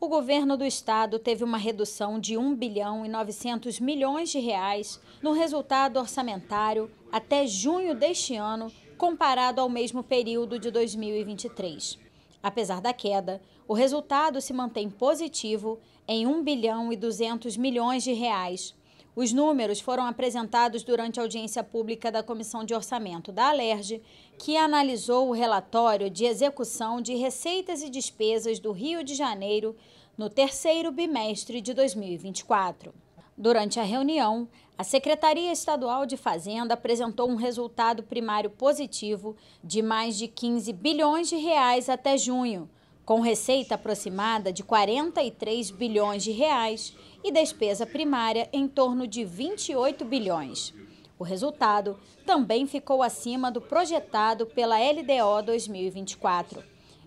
O governo do estado teve uma redução de 1 bilhão e 900 milhões de reais no resultado orçamentário até junho deste ano, comparado ao mesmo período de 2023. Apesar da queda, o resultado se mantém positivo em 1 bilhão e 200 milhões de reais, os números foram apresentados durante a audiência pública da Comissão de Orçamento da Alerj, que analisou o relatório de execução de receitas e despesas do Rio de Janeiro no terceiro bimestre de 2024. Durante a reunião, a Secretaria Estadual de Fazenda apresentou um resultado primário positivo de mais de 15 bilhões de reais até junho, com receita aproximada de 43 bilhões de reais e despesa primária em torno de 28 bilhões. O resultado também ficou acima do projetado pela LDO 2024.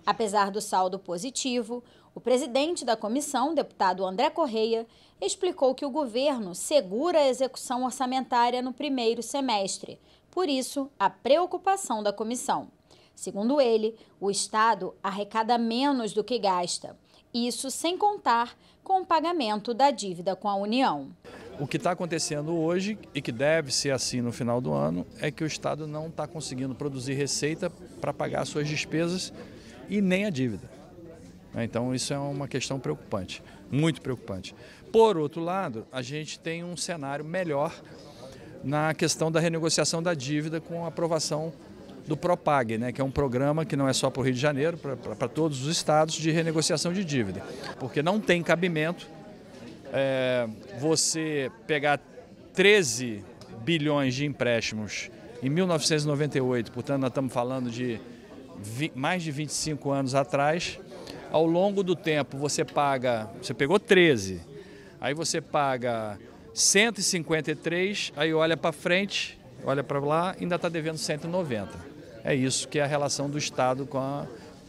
Apesar do saldo positivo, o presidente da comissão, deputado André Correia, explicou que o governo segura a execução orçamentária no primeiro semestre, por isso, a preocupação da comissão. Segundo ele, o Estado arrecada menos do que gasta. Isso sem contar com o pagamento da dívida com a União. O que está acontecendo hoje, e que deve ser assim no final do ano, é que o Estado não está conseguindo produzir receita para pagar suas despesas e nem a dívida. Né? Então, isso é uma questão preocupante, muito preocupante. Por outro lado, a gente tem um cenário melhor na questão da renegociação da dívida com a aprovação do PROPAG, né, que é um programa que não é só para o Rio de Janeiro, para todos os estados, de renegociação de dívida. Porque não tem cabimento é, você pegar 13 bilhões de empréstimos em 1998, portanto, nós estamos falando de mais de 25 anos atrás. Ao longo do tempo, você paga, você pegou 13, aí você paga 153, aí olha para frente, olha para lá, ainda está devendo 190. É isso que é a relação do Estado com a,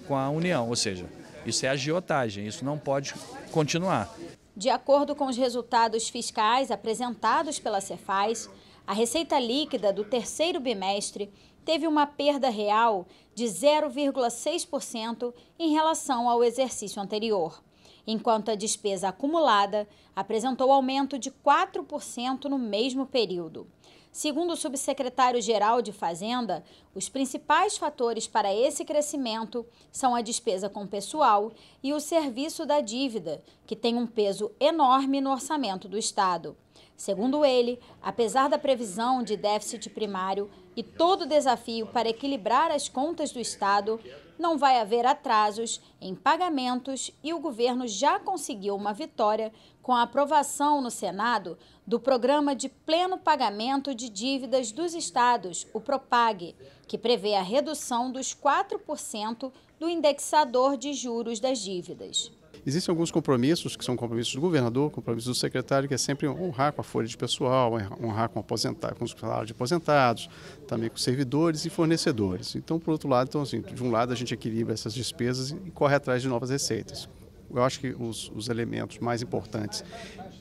com a União, ou seja, isso é agiotagem, isso não pode continuar. De acordo com os resultados fiscais apresentados pela Cefaz, a receita líquida do terceiro bimestre teve uma perda real de 0,6% em relação ao exercício anterior, enquanto a despesa acumulada apresentou aumento de 4% no mesmo período. Segundo o subsecretário-geral de Fazenda, os principais fatores para esse crescimento são a despesa com pessoal e o serviço da dívida, que tem um peso enorme no orçamento do Estado. Segundo ele, apesar da previsão de déficit primário e todo o desafio para equilibrar as contas do Estado, não vai haver atrasos em pagamentos e o governo já conseguiu uma vitória com a aprovação no Senado do Programa de Pleno Pagamento de Dívidas dos Estados, o PROPAG, que prevê a redução dos 4% do indexador de juros das dívidas. Existem alguns compromissos, que são compromissos do governador, compromissos do secretário, que é sempre honrar com a folha de pessoal, honrar com, aposentar, com os salários de aposentados, também com servidores e fornecedores. Então, por outro lado, então, assim, de um lado a gente equilibra essas despesas e corre atrás de novas receitas. Eu acho que os, os elementos mais importantes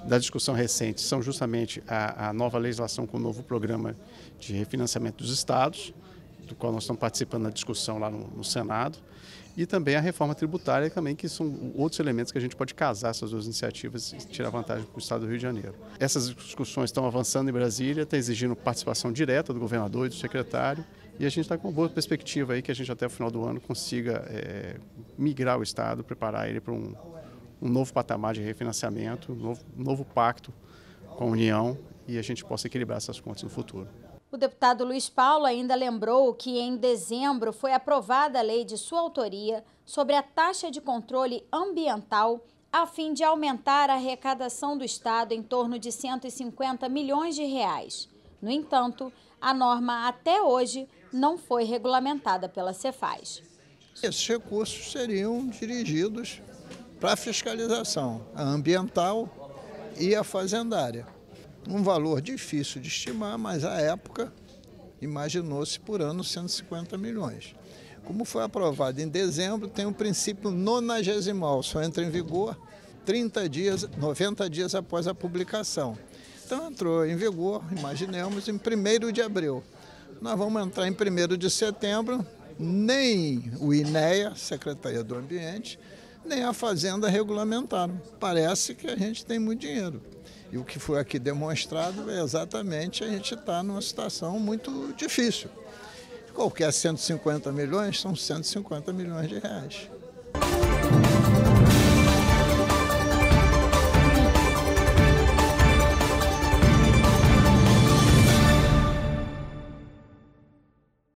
da discussão recente são justamente a, a nova legislação com o novo programa de refinanciamento dos estados, do qual nós estamos participando da discussão lá no, no Senado, e também a reforma tributária, também, que são outros elementos que a gente pode casar essas duas iniciativas e tirar vantagem para o Estado do Rio de Janeiro. Essas discussões estão avançando em Brasília, está exigindo participação direta do governador e do secretário, e a gente está com uma boa perspectiva aí que a gente até o final do ano consiga é, migrar o Estado, preparar ele para um, um novo patamar de refinanciamento, um novo, um novo pacto com a União e a gente possa equilibrar essas contas no futuro. O deputado Luiz Paulo ainda lembrou que em dezembro foi aprovada a lei de sua autoria sobre a taxa de controle ambiental a fim de aumentar a arrecadação do Estado em torno de 150 milhões de reais. No entanto, a norma até hoje não foi regulamentada pela Cefaz. Esses recursos seriam dirigidos para a fiscalização ambiental e a fazendária um valor difícil de estimar, mas à época imaginou-se por ano 150 milhões. Como foi aprovado em dezembro, tem o um princípio nonagesimal, só entra em vigor 30 dias, 90 dias após a publicação. Então entrou em vigor, imaginemos, em 1 de abril. Nós vamos entrar em 1 de setembro, nem o INEA, Secretaria do Ambiente, nem a Fazenda regulamentaram. Parece que a gente tem muito dinheiro. E o que foi aqui demonstrado é exatamente a gente está numa situação muito difícil. Qualquer 150 milhões são 150 milhões de reais.